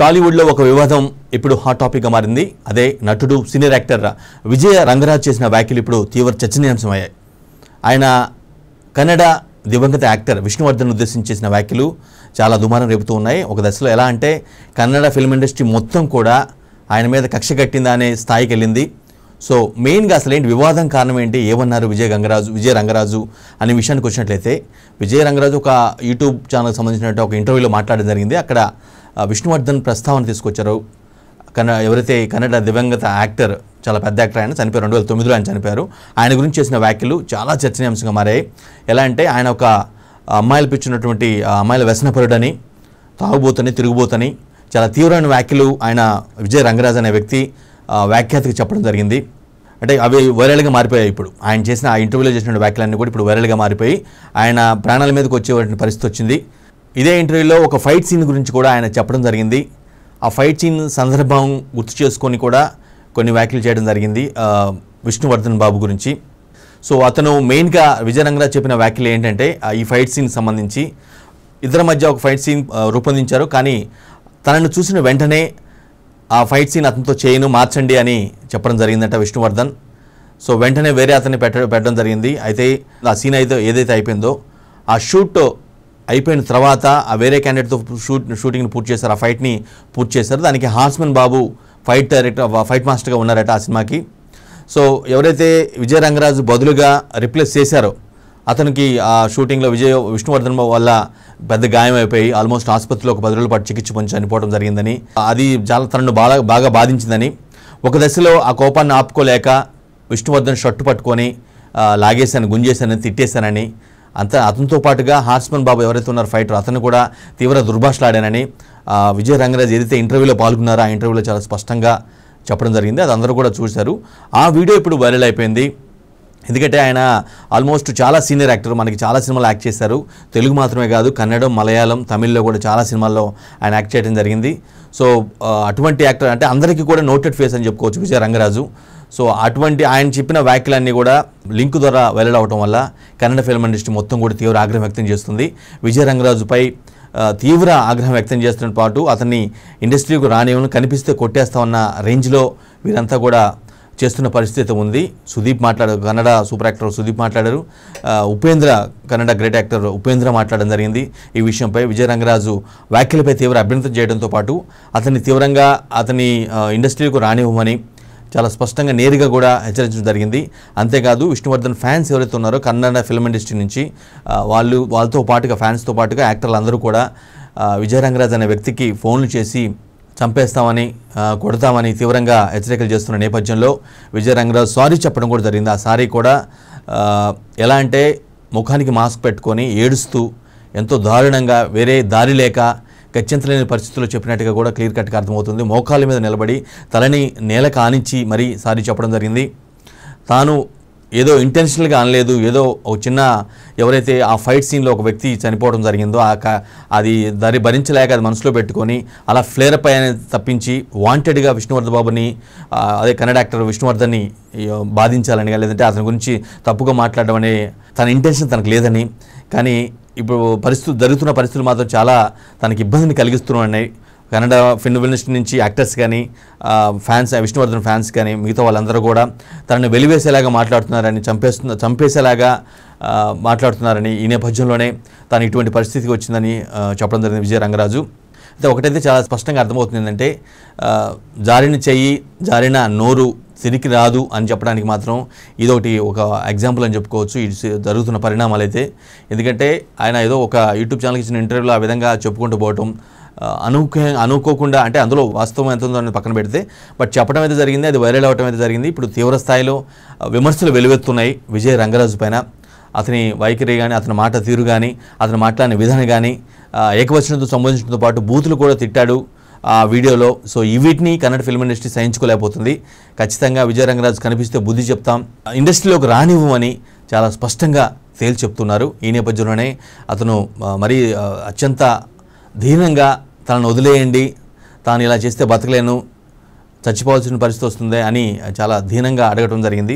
టాలీవుడ్లో ఒక వివాదం ఇప్పుడు హాట్ టాపిక్గా మారింది అదే నటుడు సీనియర్ యాక్టర్ విజయ రంగరాజ్ చేసిన వ్యాఖ్యలు ఇప్పుడు తీవ్ర చర్చనీయాంశమయ్యాయి ఆయన కన్నడ దివంగత యాక్టర్ విష్ణువర్ధన్ ఉద్దేశించి చేసిన వ్యాఖ్యలు చాలా దుమారం రేపుతూ ఉన్నాయి ఒక దశలో ఎలా అంటే కన్నడ ఫిల్మ్ ఇండస్ట్రీ మొత్తం కూడా ఆయన మీద కక్ష కట్టిందా అనే స్థాయికి వెళ్ళింది సో మెయిన్గా అసలు ఏంటి వివాదం కారణం ఏంటి ఏమన్నారు విజయ గంగరాజు విజయ రంగరాజు అనే విషయానికి వచ్చినట్లయితే విజయ రంగరాజు ఒక యూట్యూబ్ ఛానల్కి సంబంధించినట్టు ఒక ఇంటర్వ్యూలో మాట్లాడడం జరిగింది అక్కడ విష్ణువర్ధన్ ప్రస్తావన తీసుకొచ్చారు కన్న ఎవరైతే కన్నడ దివంగత యాక్టర్ చాలా పెద్ద యాక్టర్ ఆయన చనిపోయారు రెండు వేల తొమ్మిదిలో ఆయన చనిపోయారు ఆయన గురించి చేసిన వ్యాఖ్యలు చాలా చర్చనీయాంశంగా మారాయి ఎలా అంటే ఆయన ఒక అమ్మాయిలు పిచ్చినటువంటి అమ్మాయిల వ్యసనపరుడని తాగుబోతని తిరుగుబోతని చాలా తీవ్రమైన వ్యాఖ్యలు ఆయన విజయ రంగరాజ్ అనే వ్యక్తి వ్యాఖ్యాతకి చెప్పడం జరిగింది అంటే అవి వైరల్గా మారిపోయాయి ఇప్పుడు ఆయన చేసిన ఆ ఇంటర్వ్యూలో చేసిన వ్యాఖ్యలన్నీ కూడా ఇప్పుడు వైరల్గా మారిపోయి ఆయన ప్రాణాల మీదకి వచ్చే పరిస్థితి వచ్చింది ఇదే ఇంటర్వ్యూలో ఒక ఫైట్ సీన్ గురించి కూడా ఆయన చెప్పడం జరిగింది ఆ ఫైట్ సీన్ సందర్భం గుర్తు చేసుకొని కూడా కొన్ని వ్యాఖ్యలు చేయడం జరిగింది విష్ణువర్ధన్ బాబు గురించి సో అతను మెయిన్గా విజయనగరా చెప్పిన వ్యాఖ్యలు ఏంటంటే ఈ ఫైట్ సీన్ సంబంధించి ఇద్దరి మధ్య ఒక ఫైట్ సీన్ రూపొందించారు కానీ తనను చూసిన వెంటనే ఆ ఫైట్ సీన్ అతనితో చేయను మార్చండి అని చెప్పడం జరిగిందంట విష్ణువర్ధన్ సో వెంటనే వేరే అతన్ని పెట్ట పెట్టడం జరిగింది అయితే ఆ సీన్ అయితే ఏదైతే అయిపోయిందో ఆ షూట్ అయిపోయిన తర్వాత ఆ వేరే క్యాండిడేట్తో షూట్ షూటింగ్ని పూర్తి చేశారు ఆ ఫైట్ని పూర్తి చేశారు దానికి హాస్మన్ బాబు ఫైట్ డైరెక్టర్ ఫైట్ మాస్టర్గా ఉన్నారట ఆ సినిమాకి సో ఎవరైతే విజయ రంగరాజు బదులుగా రిప్లేస్ చేశారో అతనికి ఆ షూటింగ్లో విజయ విష్ణువర్ధన్ వల్ల పెద్ద గాయం అయిపోయి ఆల్మోస్ట్ ఆసుపత్రిలో ఒక పది రోజుల పాటు చికిత్స పొంది చనిపోవడం జరిగిందని అది చాలా తనను బాగా బాగా బాధించిందని ఒక దశలో ఆ కోపాన్ని ఆపుకోలేక విష్ణువర్ధన్ షర్టు పట్టుకొని లాగేశాను గుంజేశానని తిట్టేశానని అంత అతనితో పాటుగా హార్స్మన్ బాబు ఎవరైతే ఉన్నారు ఫైటర్ అతను కూడా తీవ్ర దుర్భాషలాడానని విజయ రంగరాజ్ ఏదైతే ఇంటర్వ్యూలో పాల్గొన్నారో ఆ ఇంటర్వ్యూలో చాలా స్పష్టంగా చెప్పడం జరిగింది అది అందరూ కూడా చూశారు ఆ వీడియో ఇప్పుడు వైరల్ అయిపోయింది ఎందుకంటే ఆయన ఆల్మోస్ట్ చాలా సీనియర్ యాక్టర్ మనకి చాలా సినిమాలు యాక్ట్ చేశారు తెలుగు మాత్రమే కాదు కన్నడం మలయాళం తమిళ్లో కూడా చాలా సినిమాల్లో ఆయన యాక్ట్ చేయడం జరిగింది సో అటువంటి యాక్టర్ అంటే అందరికీ కూడా నోటెడ్ ఫేస్ అని చెప్పుకోవచ్చు విజయ రంగరాజు సో అటువంటి ఆయన చెప్పిన వ్యాఖ్యలన్నీ కూడా లింక్ ద్వారా వెల్లడవటం వల్ల కన్నడ ఫిల్మ్ ఇండస్ట్రీ మొత్తం కూడా తీవ్ర ఆగ్రహం వ్యక్తం చేస్తుంది విజయ రంగరాజుపై తీవ్ర ఆగ్రహం వ్యక్తం చేస్తున్న పాటు అతన్ని ఇండస్ట్రీకు రానివ్వను కనిపిస్తే కొట్టేస్తామన్న రేంజ్లో వీరంతా కూడా చేస్తున్న పరిస్థితి ఉంది సుదీప్ మాట్లాడారు కన్నడ సూపర్ యాక్టర్ సుదీప్ మాట్లాడారు ఉపేంద్ర కన్నడ గ్రేట్ యాక్టర్ ఉపేంద్ర మాట్లాడడం జరిగింది ఈ విషయంపై విజయరంగరాజు వ్యాఖ్యలపై తీవ్ర అభ్యంతరం చేయడంతో పాటు అతన్ని తీవ్రంగా అతని ఇండస్ట్రీలకు రానివ్వమని చాలా స్పష్టంగా నేరుగా కూడా హెచ్చరించడం జరిగింది అంతేకాదు విష్ణువర్ధన్ ఫ్యాన్స్ ఎవరైతే ఉన్నారో కన్నడ ఫిల్మ్ ఇండస్ట్రీ నుంచి వాళ్ళు వాళ్ళతో పాటుగా ఫ్యాన్స్తో పాటుగా యాక్టర్లు అందరూ కూడా విజయరంగరాజు అనే వ్యక్తికి ఫోన్లు చేసి చంపేస్తామని కొడతామని తీవ్రంగా హెచ్చరికలు చేస్తున్న నేపథ్యంలో విజయరంగరావు సారీ చెప్పడం కూడా జరిగింది ఆ సారీ కూడా ఎలా అంటే ముఖానికి మాస్క్ పెట్టుకొని ఏడుస్తూ ఎంతో దారుణంగా వేరే దారి లేక గచ్చింతలేని పరిస్థితుల్లో చెప్పినట్టుగా కూడా క్లియర్ కట్గా అర్థమవుతుంది మోకాళ్ళ మీద నిలబడి తలని నేల కానించి మరీ సారీ చెప్పడం జరిగింది తాను ఏదో ఇంటెన్షనల్గా అనలేదు ఏదో ఒక చిన్న ఎవరైతే ఆ ఫైట్ సీన్లో ఒక వ్యక్తి చనిపోవడం జరిగిందో ఆ అది దరి భరించలేక అది మనసులో పెట్టుకొని అలా ఫ్లేర్ పై తప్పించి వాంటెడ్గా విష్ణువర్ధ బాబుని అదే కన్నడ యాక్టర్ విష్ణువర్ధన్ని బాధించాలని లేదంటే అతని గురించి తప్పుగా మాట్లాడడం అనే తన ఇంటెన్షన్ తనకు లేదని కానీ ఇప్పుడు పరిస్థితులు జరుగుతున్న పరిస్థితులు మాత్రం చాలా తనకి ఇబ్బందిని కలిగిస్తున్నాయి కన్నడ ఫిల్మ్ ఇండస్ట్రీ నుంచి యాక్టర్స్ కానీ ఫ్యాన్స్ విష్ణువర్ధన్ ఫ్యాన్స్ కానీ మిగతా వాళ్ళందరూ కూడా తనని వెలివేసేలాగా మాట్లాడుతున్నారని చంపేస్తున్న చంపేసేలాగా మాట్లాడుతున్నారని ఈ నేపథ్యంలోనే తను ఇటువంటి పరిస్థితికి వచ్చిందని చెప్పడం జరిగింది విజయ రంగరాజు అయితే ఒకటైతే చాలా స్పష్టంగా అర్థమవుతుంది ఏంటంటే జారిన చెయ్యి జారిన నోరు తిరిగి రాదు అని చెప్పడానికి మాత్రం ఇదొకటి ఒక ఎగ్జాంపుల్ అని చెప్పుకోవచ్చు ఇది జరుగుతున్న పరిణామాలు అయితే ఎందుకంటే ఆయన ఏదో ఒక యూట్యూబ్ ఛానల్కి ఇచ్చిన ఇంటర్వ్యూలో ఆ విధంగా చెప్పుకుంటూ పోవటం అనుకో అనుకోకుండా అంటే అందులో వాస్తవం ఎంత ఉందో అనేది పక్కన పెడితే బట్ చెప్పడం అయితే జరిగింది అది వైరల్ అవ్వడం అయితే జరిగింది ఇప్పుడు తీవ్ర స్థాయిలో విమర్శలు వెలువెత్తున్నాయి విజయ్ రంగరాజు పైన అతని వైఖరి కానీ అతని మాట తీరు కానీ అతను మాట్లాడిన విధానం కానీ ఏకవచనంతో సంబంధించడంతో పాటు బూతులు కూడా తిట్టాడు ఆ వీడియోలో సో వీటిని కన్నడ ఫిల్మ్ ఇండస్ట్రీ సహించుకోలేకపోతుంది ఖచ్చితంగా విజయ రంగరాజు కనిపిస్తే బుద్ధి చెప్తాం ఇండస్ట్రీలోకి రానివ్వమని చాలా స్పష్టంగా తేల్చి చెప్తున్నారు ఈ నేపథ్యంలోనే అతను మరీ అత్యంత ధీనంగా తనను వదిలేయండి తాను ఇలా చేస్తే బతకలేను చచ్చిపోవాల్సిన పరిస్థితి వస్తుంది అని చాలా దీనంగా అడగటం జరిగింది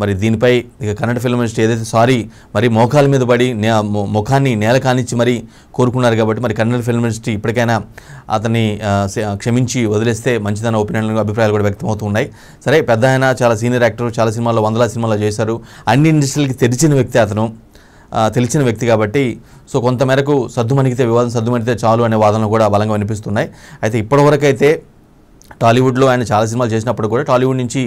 మరి దీనిపై ఇక కన్నడ ఫిల్మ్ ఇండస్ట్రీ ఏదైతే సారీ మరి మోకాల మీద పడి నే ముఖాన్ని నేల కానిచ్చి మరి కోరుకున్నారు కాబట్టి మరి కన్నడ ఫిల్మ్ ఇండస్ట్రీ ఇప్పటికైనా అతన్ని క్షమించి వదిలేస్తే మంచిదన్న ఒపీనియన్లు అభిప్రాయాలు కూడా వ్యక్తమవుతూ ఉన్నాయి సరే పెద్ద ఆయన చాలా సీనియర్ యాక్టర్ చాలా సినిమాల్లో వందల సినిమాల్లో చేశారు అన్ని ఇండస్ట్రీలకి తెరిచిన వ్యక్తి అతను తెలిసిన వ్యక్తి కాబట్టి సో కొంతమేరకు సర్దుమణితే వివాదం సద్దుమణితే చాలు అనే వాదనలు కూడా బలంగా వినిపిస్తున్నాయి అయితే ఇప్పటివరకైతే టాలీవుడ్లో ఆయన చాలా సినిమాలు చేసినప్పుడు కూడా టాలీవుడ్ నుంచి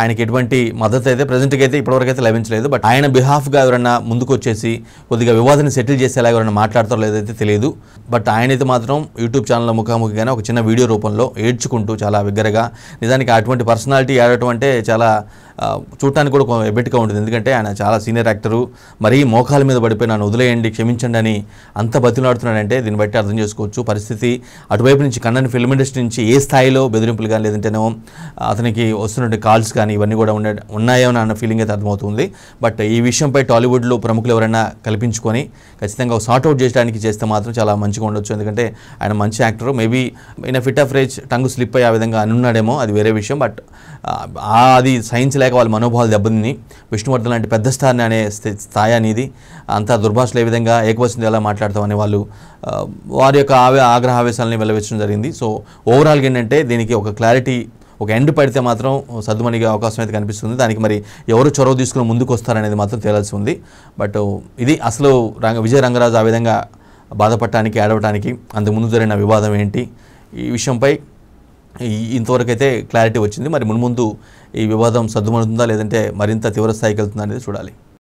ఆయనకి ఎటువంటి మద్దతు అయితే ప్రజెంట్కి అయితే ఇప్పటివరకు అయితే లభించలేదు బట్ ఆయన బిహాఫ్గా ఎవరైనా ముందుకు వచ్చేసి కొద్దిగా వివాదాన్ని సెటిల్ చేసేలా ఎవరైనా మాట్లాడతారో లేదైతే తెలియదు బట్ ఆయనైతే మాత్రం యూట్యూబ్ ఛానల్లో ముఖాముఖిగానే ఒక చిన్న వీడియో రూపంలో ఏడ్చుకుంటూ చాలా బిగ్గరగా నిజానికి అటువంటి పర్సనాలిటీ ఏడటం అంటే చాలా చూడటానికి కూడా ఎబ్బెట్టుగా ఉంటుంది ఎందుకంటే ఆయన చాలా సీనియర్ యాక్టరు మరీ మోకాల మీద పడిపోయి నన్ను వదిలేయండి క్షమించండి అని అంత బతిలాడుతున్నాడంటే దీన్ని బట్టి అర్థం చేసుకోవచ్చు పరిస్థితి అటువైపు నుంచి కన్నన్ ఫిల్మ్ ఇండస్ట్రీ నుంచి ఏ స్థాయిలో బెదిరి బెదిరింపులు కానీ లేదంటేనేమో అతనికి వస్తున్న కాల్స్ కానీ ఇవన్నీ కూడా ఉండే ఉన్నాయేమో అన్న ఫీలింగ్ అయితే అర్థమవుతుంది బట్ ఈ విషయంపై టాలీవుడ్లో ప్రముఖులు ఎవరైనా కల్పించుకొని ఖచ్చితంగా సార్ట్అవుట్ చేయడానికి చేస్తే మాత్రం చాలా మంచిగా ఉండొచ్చు ఎందుకంటే ఆయన మంచి యాక్టర్ మేబీ ఈయన fit of rage tongue slip అయ్యే విధంగా అనున్నాడేమో అది వేరే విషయం బట్ అది సైన్స్ లేక వాళ్ళ మనోభావాలు దెబ్బతిని విష్ణువర్ధన్ లాంటి పెద్ద స్థాయి అనే స్థాయి అనేది అంత దుర్భాషలు ఏ విధంగా ఏకవచనం ఎలా మాట్లాడతాం వాళ్ళు వారి యొక్క ఆవే ఆగ్రహ ఆవేశాలని వెల్లవించడం జరిగింది సో ఓవరాల్గా ఏంటంటే దీనికి దానికి ఒక క్లారిటీ ఒక ఎండ్ పడితే మాత్రం సద్దుమణిగా అవకాశం అయితే కనిపిస్తుంది దానికి మరి ఎవరు చొరవ తీసుకుని ముందుకు వస్తారనేది మాత్రం తేలాల్సి ఉంది బట్ ఇది అసలు రంగ విజయ రంగరాజు ఆ విధంగా బాధపడటానికి ఏడవటానికి అంతకుముందు జరిగిన వివాదం ఏంటి ఈ విషయంపై ఇంతవరకు అయితే క్లారిటీ వచ్చింది మరి మున్ముందు ఈ వివాదం సద్దుమడుతుందా లేదంటే మరింత తీవ్ర స్థాయికి వెళ్తుందా అనేది చూడాలి